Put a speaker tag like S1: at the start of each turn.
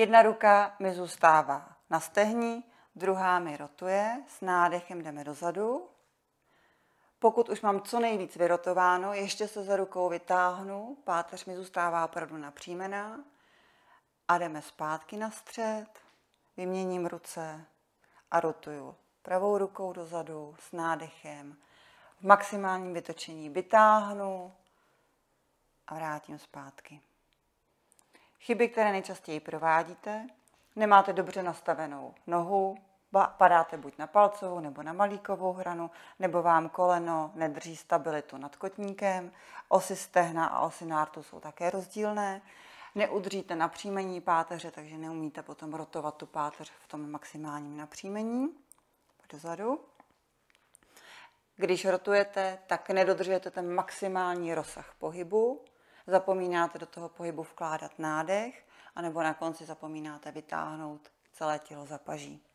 S1: Jedna ruka mi zůstává na stehní, druhá mi rotuje, s nádechem jdeme dozadu. Pokud už mám co nejvíc vyrotováno, ještě se za rukou vytáhnu, páteř mi zůstává opravdu napřímená a jdeme zpátky na střed, vyměním ruce a rotuju pravou rukou dozadu s nádechem. V maximálním vytočení vytáhnu a vrátím zpátky. Chyby, které nejčastěji provádíte, nemáte dobře nastavenou nohu, padáte buď na palcovou nebo na malíkovou hranu, nebo vám koleno nedrží stabilitu nad kotníkem, osy stehna a osy nártu jsou také rozdílné, neudržíte napřímení páteře, takže neumíte potom rotovat tu páteř v tom maximálním napřímení dozadu. Když rotujete, tak nedodržujete ten maximální rozsah pohybu, zapomínáte do toho pohybu vkládat nádech, anebo na konci zapomínáte vytáhnout celé tělo za paží.